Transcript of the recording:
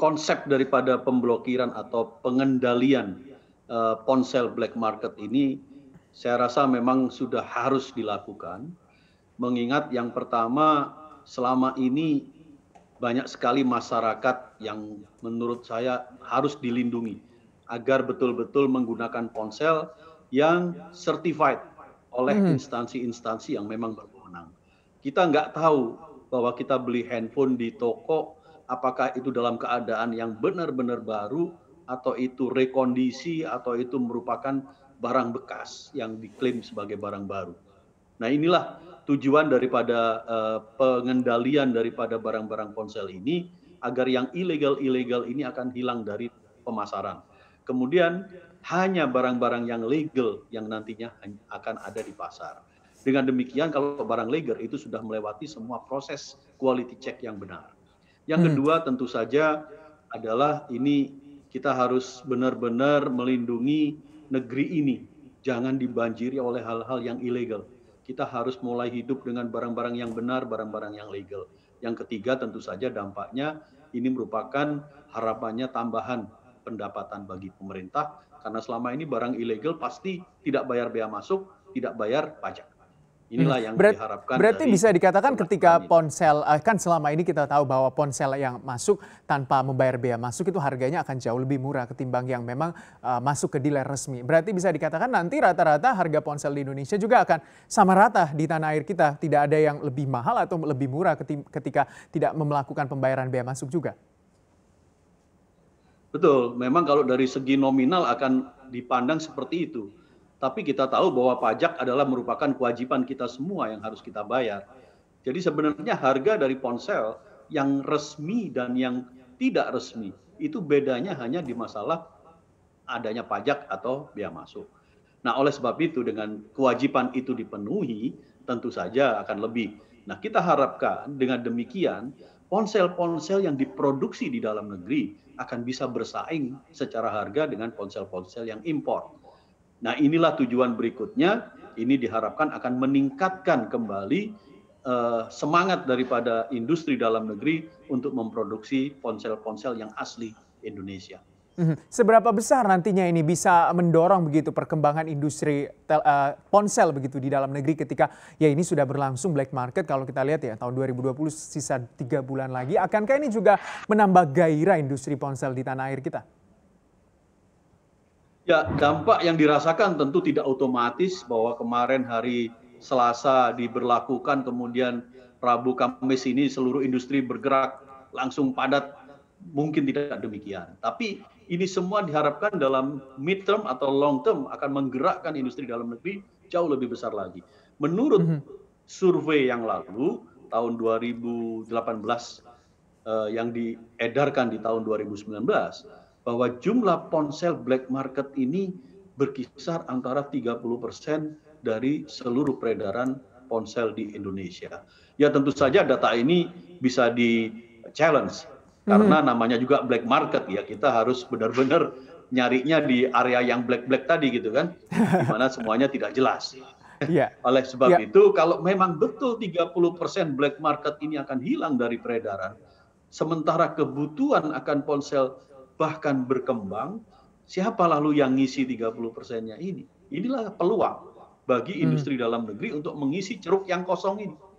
konsep daripada pemblokiran atau pengendalian uh, ponsel black market ini saya rasa memang sudah harus dilakukan mengingat yang pertama selama ini banyak sekali masyarakat yang menurut saya harus dilindungi agar betul-betul menggunakan ponsel yang certified oleh hmm. instansi-instansi yang memang berwenang. Kita nggak tahu bahwa kita beli handphone di toko apakah itu dalam keadaan yang benar-benar baru atau itu rekondisi atau itu merupakan barang bekas yang diklaim sebagai barang baru. Nah, inilah tujuan daripada uh, pengendalian daripada barang-barang ponsel ini agar yang ilegal-ilegal ini akan hilang dari pemasaran. Kemudian hanya barang-barang yang legal yang nantinya akan ada di pasar. Dengan demikian kalau barang legal itu sudah melewati semua proses quality check yang benar. Yang hmm. kedua tentu saja adalah ini kita harus benar-benar melindungi negeri ini. Jangan dibanjiri oleh hal-hal yang ilegal. Kita harus mulai hidup dengan barang-barang yang benar, barang-barang yang legal. Yang ketiga tentu saja dampaknya ini merupakan harapannya tambahan pendapatan bagi pemerintah karena selama ini barang ilegal pasti tidak bayar bea masuk, tidak bayar pajak. Inilah hmm. yang Ber diharapkan. Berarti dari bisa dikatakan ketika ini. ponsel eh, kan selama ini kita tahu bahwa ponsel yang masuk tanpa membayar bea masuk itu harganya akan jauh lebih murah ketimbang yang memang uh, masuk ke dealer resmi. Berarti bisa dikatakan nanti rata-rata harga ponsel di Indonesia juga akan sama rata di tanah air kita, tidak ada yang lebih mahal atau lebih murah ketika tidak melakukan pembayaran bea masuk juga. Betul, memang kalau dari segi nominal akan dipandang seperti itu tapi kita tahu bahwa pajak adalah merupakan kewajiban kita semua yang harus kita bayar. Jadi sebenarnya harga dari ponsel yang resmi dan yang tidak resmi itu bedanya hanya di masalah adanya pajak atau biaya masuk. Nah, oleh sebab itu dengan kewajiban itu dipenuhi, tentu saja akan lebih. Nah, kita harapkan dengan demikian ponsel-ponsel yang diproduksi di dalam negeri akan bisa bersaing secara harga dengan ponsel-ponsel yang impor Nah, inilah tujuan berikutnya. Ini diharapkan akan meningkatkan kembali uh, semangat daripada industri dalam negeri untuk memproduksi ponsel-ponsel yang asli Indonesia. Mhm. Seberapa besar nantinya ini bisa mendorong begitu perkembangan industri tel, uh, ponsel begitu di dalam negeri ketika ya ini sudah berlangsung black market kalau kita lihat ya tahun 2020 sisa tiga bulan lagi akankah ini juga menambah gairah industri ponsel di tanah air kita? Ya, dampak yang dirasakan tentu tidak otomatis bahwa kemarin hari Selasa diberlakukan, kemudian Rabu Kamis ini seluruh industri bergerak langsung padat, mungkin tidak demikian. Tapi ini semua diharapkan dalam mid term atau long term akan menggerakkan industri dalam negeri jauh lebih besar lagi. Menurut mhm. survei yang lalu tahun 2018 eh, yang diedarkan di tahun 2019 bahwa jumlah ponsel black market ini berkisar antara 30% dari seluruh peredaran ponsel di Indonesia. Ya tentu saja data ini bisa di challenge hmm. karena namanya juga black market ya kita harus benar-benar nyarinya di area yang black-black tadi gitu kan di mana semuanya tidak jelas. Yeah. Oleh sebab yeah. itu kalau memang betul 30% black market ini akan hilang dari peredaran sementara kebutuhan akan ponsel bahkan berkembang, siapa lalu yang ngisi 30 persennya ini? Inilah peluang bagi hmm. industri hmm. dalam negeri untuk mengisi ceruk yang kosong ini.